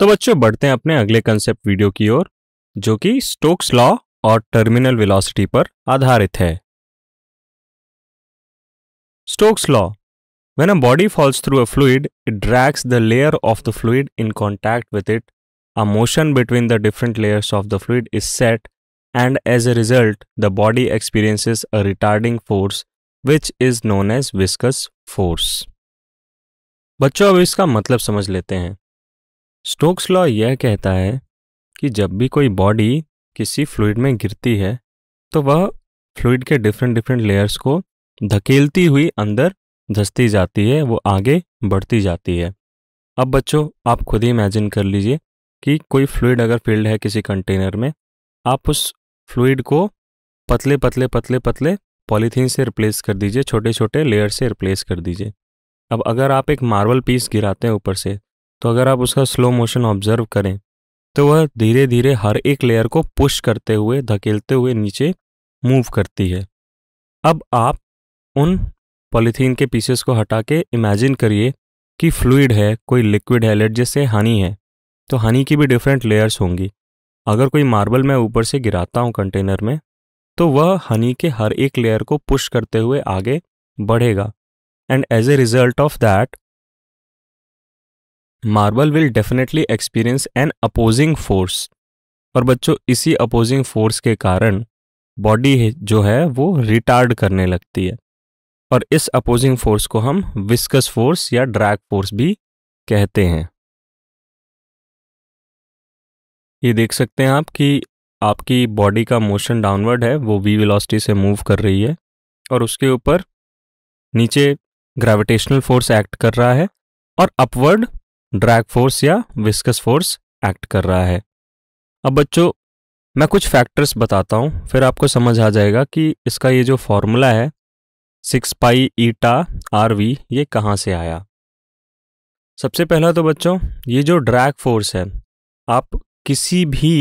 तो बच्चों बढ़ते हैं अपने अगले कंसेप्ट वीडियो की ओर जो कि स्टोक्स लॉ और टर्मिनल वेलोसिटी पर आधारित है Stokes law when a body falls through a fluid it drags the layer of the fluid in contact with it a motion between the different layers of the fluid is set and as a result the body experiences a retarding force which is known as viscous force बच्चों अब इसका मतलब समझ लेते हैं Stokes law यह कहता है कि जब भी कोई बॉडी किसी फ्लूड में गिरती है तो वह फ्लूड के डिफरेंट डिफरेंट लेयर्स को धकेलती हुई अंदर धसती जाती है वो आगे बढ़ती जाती है अब बच्चों आप खुद ही इमेजिन कर लीजिए कि कोई फ्लूड अगर फील्ड है किसी कंटेनर में आप उस फ्लूड को पतले पतले पतले पतले पॉलीथीन से रिप्लेस कर दीजिए छोटे छोटे लेयर से रिप्लेस कर दीजिए अब अगर आप एक मार्बल पीस गिराते हैं ऊपर से तो अगर आप उसका स्लो मोशन ऑब्जर्व करें तो वह धीरे धीरे हर एक लेयर को पुश करते हुए धकेलते हुए नीचे मूव करती है अब आप उन पॉलीथीन के पीसेस को हटा के इमेजिन करिए कि फ्लूड है कोई लिक्विड है लेट जैसे हनी है तो हनी की भी डिफरेंट लेयर्स होंगी अगर कोई मार्बल मैं ऊपर से गिराता हूँ कंटेनर में तो वह हनी के हर एक लेयर को पुश करते हुए आगे बढ़ेगा and as a result of that marble will definitely experience an opposing force और बच्चों इसी अपोजिंग फोर्स के कारण बॉडी जो है वो रिटार्ड करने लगती है और इस अपोजिंग फोर्स को हम विस्कस फोर्स या ड्रैग फोर्स भी कहते हैं ये देख सकते हैं आप कि आपकी बॉडी का मोशन डाउनवर्ड है वो वी वेलोसिटी से मूव कर रही है और उसके ऊपर नीचे ग्रेविटेशनल फोर्स एक्ट कर रहा है और अपवर्ड ड्रैग फोर्स या विस्कस फोर्स एक्ट कर रहा है अब बच्चों मैं कुछ फैक्टर्स बताता हूँ फिर आपको समझ आ जाएगा कि इसका ये जो फॉर्मूला है six pi eta R V ये कहाँ से आया सबसे पहला तो बच्चों ये जो ड्रैग फोर्स है आप किसी भी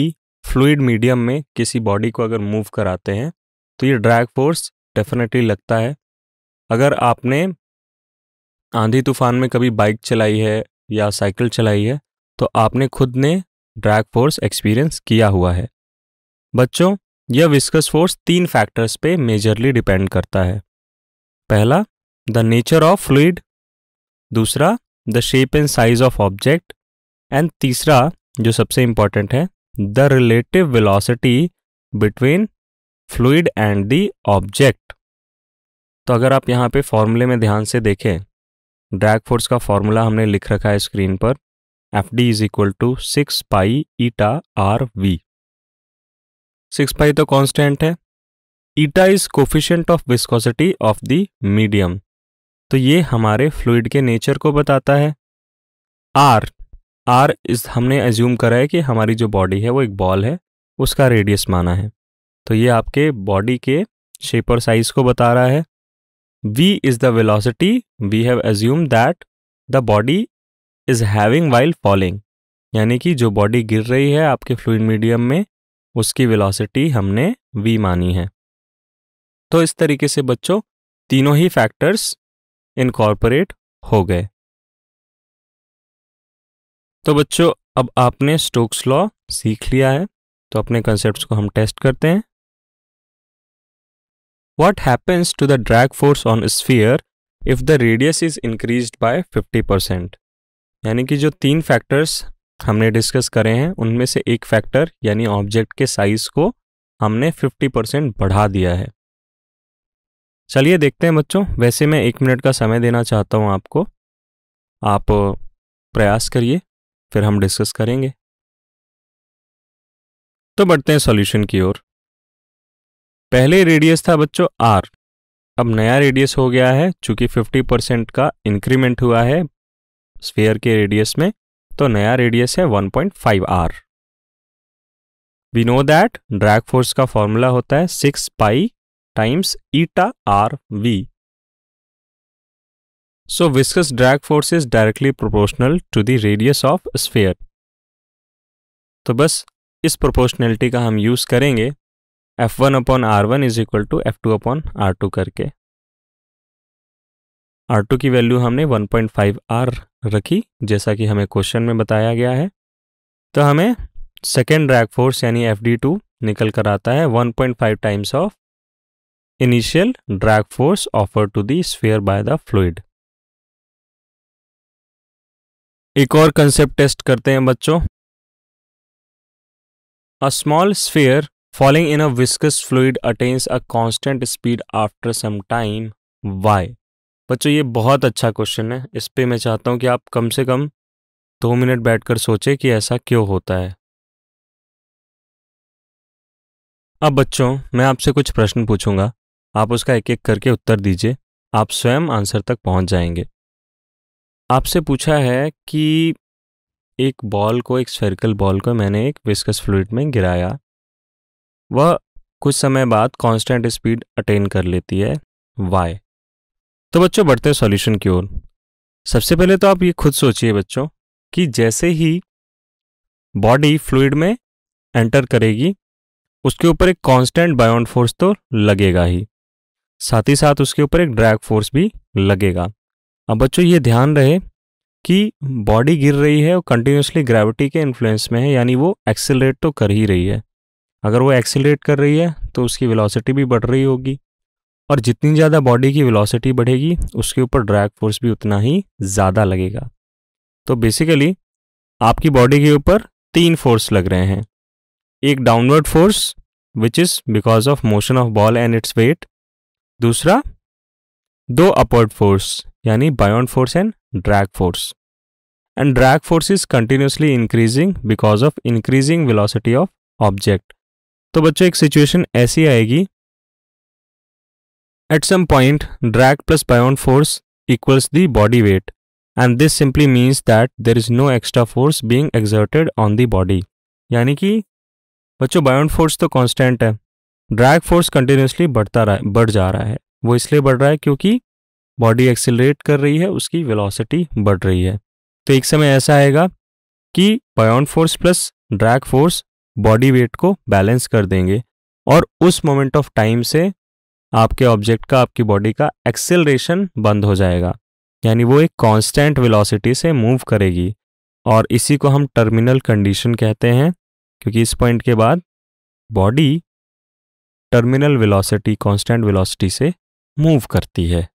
फ्लूड मीडियम में किसी बॉडी को अगर मूव कराते हैं तो ये ड्रैग फोर्स डेफिनेटली लगता है अगर आपने आंधी तूफान में कभी बाइक चलाई है या साइकिल चलाई है तो आपने खुद ने ड्रैग फोर्स एक्सपीरियंस किया हुआ है बच्चों यह विस्कस फोर्स तीन फैक्टर्स पे मेजरली डिपेंड करता है पहला द नेचर ऑफ फ्लूड दूसरा the shape and size of object and तीसरा जो सबसे इंपॉर्टेंट है the relative velocity between fluid and the object तो अगर आप यहाँ पे फॉर्मूले में ध्यान से देखें ड्रैग फोर्स का फॉर्मूला हमने लिख रखा है स्क्रीन पर F D is equal to six pi eta R V six pi तो कांस्टेंट है eta is coefficient of viscosity of the medium तो ये हमारे फ्लूड के नेचर को बताता है आर आर इस हमने एज्यूम करा है कि हमारी जो बॉडी है वो एक बॉल है उसका रेडियस माना है तो ये आपके बॉडी के शेप और साइज को बता रहा है v is the velocity we have assumed that the body is having while falling यानी कि जो बॉडी गिर रही है आपके फ्लूड मीडियम में उसकी वेलोसिटी हमने वी मानी है तो इस तरीके से बच्चों तीनों ही फैक्टर्स इनकॉर्पोरेट हो गए तो बच्चों अब आपने स्टोक्स लॉ सीख लिया है तो अपने कंसेप्ट को हम टेस्ट करते हैं What happens to the drag force on sphere if the radius is increased by 50%? यानी कि जो तीन फैक्टर्स हमने डिस्कस करे हैं उनमें से एक फैक्टर यानी ऑब्जेक्ट के साइज को हमने 50% बढ़ा दिया है चलिए देखते हैं बच्चों वैसे मैं एक मिनट का समय देना चाहता हूँ आपको आप प्रयास करिए फिर हम डिस्कस करेंगे तो बढ़ते हैं सॉल्यूशन की ओर पहले रेडियस था बच्चों आर अब नया रेडियस हो गया है चूंकि 50 परसेंट का इंक्रीमेंट हुआ है स्फीयर के रेडियस में तो नया रेडियस है 1.5 R V no that drag force का फॉर्मूला होता है six pi times eta R V so viscous drag force is directly proportional to the radius of sphere तो बस इस प्रोपोर्शनैलिटी का हम यूज करेंगे F one upon R one is equal to F two upon R two करके R two की value हमने one point five R रखी जैसा कि हमें क्वेश्चन में बताया गया है तो हमें सेकेंड ड्रैग फोर्स यानी एफ डी टू निकल कर आता है one point five times of initial drag force offer to the sphere by the fluid एक और कंसेप्ट टेस्ट करते हैं बच्चों a small sphere falling in a viscous fluid attains a constant speed after some time why बच्चों ये बहुत अच्छा question है इस पर मैं चाहता हूँ कि आप कम से कम दो मिनट बैठकर सोचें कि ऐसा क्यों होता है अब बच्चों मैं आपसे कुछ प्रश्न पूछूंगा आप उसका एक एक करके उत्तर दीजिए आप स्वयं आंसर तक पहुंच जाएंगे आपसे पूछा है कि एक बॉल को एक सर्कल बॉल को मैंने एक विस्कस फ्लूड में गिराया वह कुछ समय बाद कांस्टेंट स्पीड अटेन कर लेती है वाई तो बच्चों बढ़ते हैं सॉल्यूशन की ओर सबसे पहले तो आप ये खुद सोचिए बच्चों कि जैसे ही बॉडी फ्लूड में एंटर करेगी उसके ऊपर एक कांस्टेंट बायोन फोर्स तो लगेगा ही साथ ही साथ उसके ऊपर एक ड्रैग फोर्स भी लगेगा अब बच्चों ये ध्यान रहे कि बॉडी गिर रही है और कंटिन्यूसली ग्रेविटी के इन्फ्लुएंस में है यानी वो एक्सेलरेट तो कर ही रही है अगर वो एक्सीट कर रही है तो उसकी वेलोसिटी भी बढ़ रही होगी और जितनी ज़्यादा बॉडी की वेलोसिटी बढ़ेगी उसके ऊपर ड्रैग फोर्स भी उतना ही ज़्यादा लगेगा तो बेसिकली आपकी बॉडी के ऊपर तीन फोर्स लग रहे हैं एक downward force which is because of motion of ball and its weight दूसरा दो अपवर्ड फोर्स यानी buoyant force and drag force and drag force is continuously increasing because of increasing velocity of object तो बच्चों एक situation ऐसी आएगी at some point drag plus buoyant force equals the body weight and this simply means that there is no extra force being exerted on the body यानी कि बच्चों buoyant force तो constant है ड्रैग फोर्स कंटिन्यूसली बढ़ता रहा है बढ़ जा रहा है वो इसलिए बढ़ रहा है क्योंकि बॉडी एक्सिलरेट कर रही है उसकी वेलोसिटी बढ़ रही है तो एक समय ऐसा आएगा कि buoyant force plus drag force body weight को बैलेंस कर देंगे और उस मोमेंट ऑफ टाइम से आपके ऑब्जेक्ट का आपकी बॉडी का एक्सेलरेशन बंद हो जाएगा यानी वो एक कांस्टेंट वेलोसिटी से मूव करेगी और इसी को हम टर्मिनल कंडीशन कहते हैं क्योंकि इस पॉइंट के बाद body terminal velocity constant velocity से मूव करती है